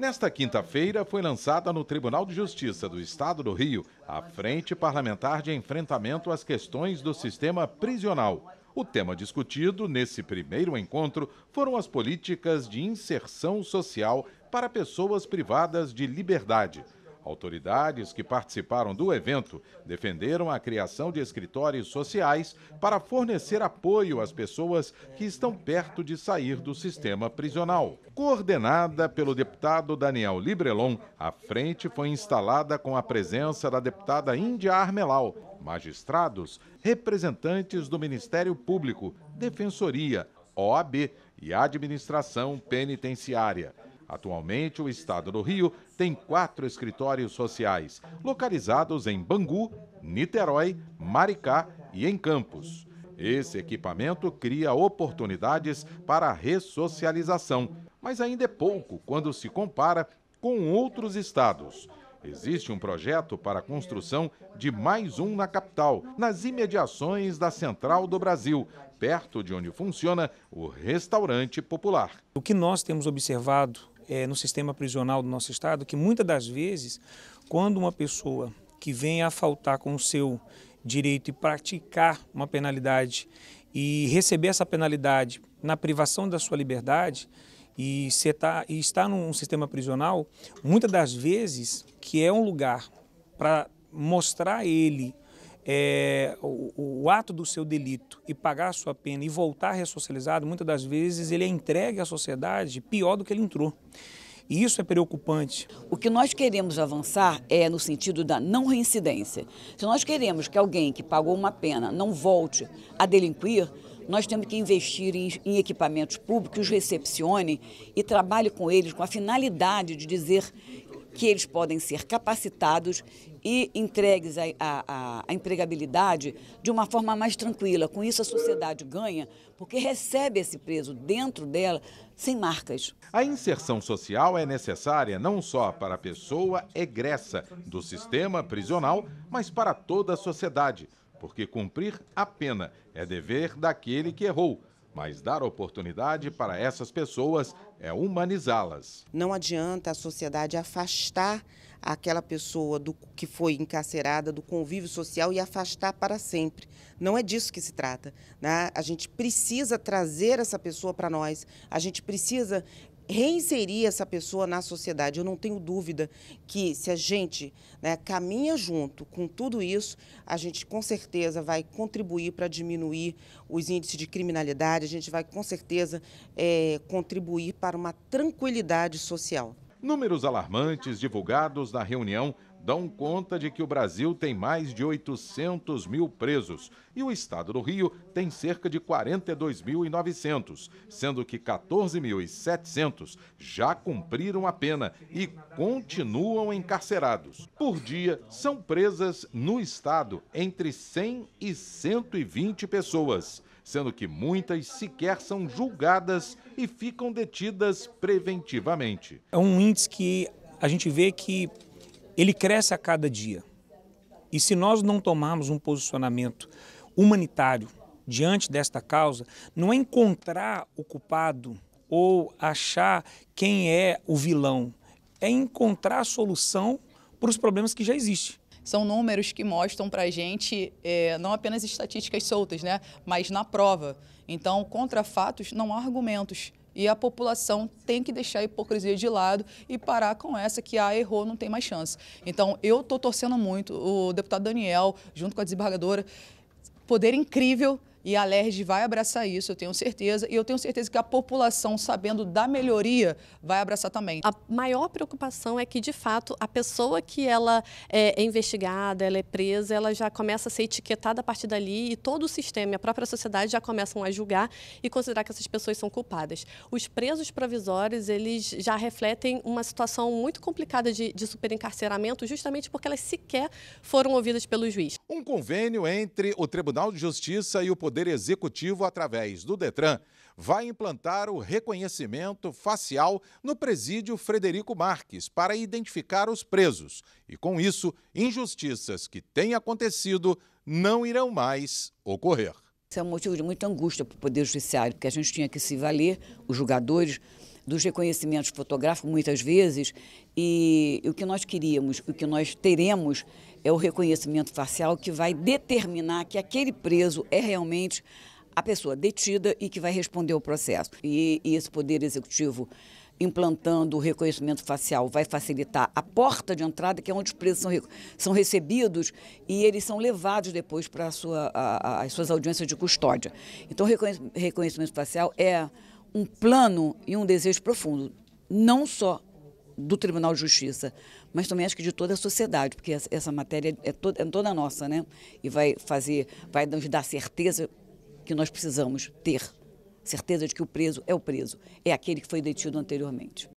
Nesta quinta-feira, foi lançada no Tribunal de Justiça do Estado do Rio a Frente Parlamentar de Enfrentamento às Questões do Sistema Prisional. O tema discutido nesse primeiro encontro foram as políticas de inserção social para pessoas privadas de liberdade. Autoridades que participaram do evento defenderam a criação de escritórios sociais para fornecer apoio às pessoas que estão perto de sair do sistema prisional. Coordenada pelo deputado Daniel Librelon, a frente foi instalada com a presença da deputada Índia Armelau, magistrados, representantes do Ministério Público, Defensoria, OAB e Administração Penitenciária. Atualmente, o estado do Rio tem quatro escritórios sociais, localizados em Bangu, Niterói, Maricá e em Campos. Esse equipamento cria oportunidades para a ressocialização, mas ainda é pouco quando se compara com outros estados. Existe um projeto para a construção de mais um na capital, nas imediações da Central do Brasil, perto de onde funciona o restaurante popular. O que nós temos observado é, no sistema prisional do nosso estado que muitas das vezes, quando uma pessoa que vem a faltar com o seu direito e praticar uma penalidade e receber essa penalidade na privação da sua liberdade e, tá, e estar num sistema prisional, muitas das vezes que é um lugar para mostrar a ele é, o, o, ato do seu delito e pagar a sua pena e voltar ressocializado, muitas das vezes ele é entregue à sociedade pior do que ele entrou. E isso é preocupante. O que nós queremos avançar é no sentido da não reincidência. Se nós queremos que alguém que pagou uma pena não volte a delinquir, nós temos que investir em, equipamentos públicos os recepcione e trabalhe com eles com a finalidade de dizer que eles podem ser capacitados e entregues à, empregabilidade de uma forma mais tranquila. Com isso, a sociedade ganha, porque recebe esse preso dentro dela sem marcas. A inserção social é necessária não só para a pessoa egressa do sistema prisional, mas para toda a sociedade, porque cumprir a pena é dever daquele que errou mas dar oportunidade para essas pessoas é humanizá-las. Não adianta a sociedade afastar aquela pessoa do, que foi encarcerada do convívio social e afastar para sempre. Não é disso que se trata. Né? A gente precisa trazer essa pessoa para nós, a gente precisa reinserir essa pessoa na sociedade. Eu não tenho dúvida que se a gente né, caminha junto com tudo isso, a gente com certeza vai contribuir para diminuir os índices de criminalidade, a gente vai com certeza é, contribuir para uma tranquilidade social. Números alarmantes divulgados na reunião dão conta de que o Brasil tem mais de 800 mil presos e o estado do Rio tem cerca de 42.900, sendo que 14.700 já cumpriram a pena e continuam encarcerados. Por dia, são presas no estado entre 100 e 120 pessoas sendo que muitas sequer são julgadas e ficam detidas preventivamente. É um índice que a gente vê que ele cresce a cada dia. E se nós não tomarmos um posicionamento humanitário diante desta causa, não é encontrar o culpado ou achar quem é o vilão, é encontrar a solução para os problemas que já existem são números que mostram para a gente é, não apenas estatísticas soltas, né, mas na prova. Então, contra fatos não há argumentos. E a população tem que deixar a hipocrisia de lado e parar com essa que, ah, errou, não tem mais chance. Então, eu estou torcendo muito, o deputado Daniel, junto com a desembargadora, poder incrível e a LERJ vai abraçar isso, eu tenho certeza. E eu tenho certeza que a população, sabendo da melhoria, vai abraçar também. A maior preocupação é que, de fato, a pessoa que ela é, é investigada, ela é presa, ela já começa a ser etiquetada a partir dali e todo o sistema, a própria sociedade já começam a julgar e considerar que essas pessoas são culpadas. Os presos provisórios, eles já refletem uma situação muito complicada de, de superencarceramento, justamente porque elas sequer foram ouvidas pelo juiz. Um convênio entre o Tribunal de Justiça e o Poder Poder Executivo, através do Detran, vai implantar o reconhecimento facial no presídio Frederico Marques para identificar os presos. E com isso, injustiças que têm acontecido não irão mais ocorrer. Isso é um motivo de muita angústia para o Poder Judiciário, porque a gente tinha que se valer, os julgadores, dos reconhecimentos fotográficos, muitas vezes, e o que nós queríamos, o que nós teremos é o reconhecimento facial que vai determinar que aquele preso é realmente a pessoa detida e que vai responder o processo. E, e esse poder executivo implantando o reconhecimento facial vai facilitar a porta de entrada, que é onde os presos são, são recebidos e eles são levados depois para sua, as suas audiências de custódia. Então, reconhecimento facial é um plano e um desejo profundo, não só do Tribunal de Justiça, mas também acho que de toda a sociedade, porque essa matéria é toda, é toda nossa, né? E vai fazer, vai nos dar certeza que nós precisamos ter certeza de que o preso é o preso, é aquele que foi detido anteriormente.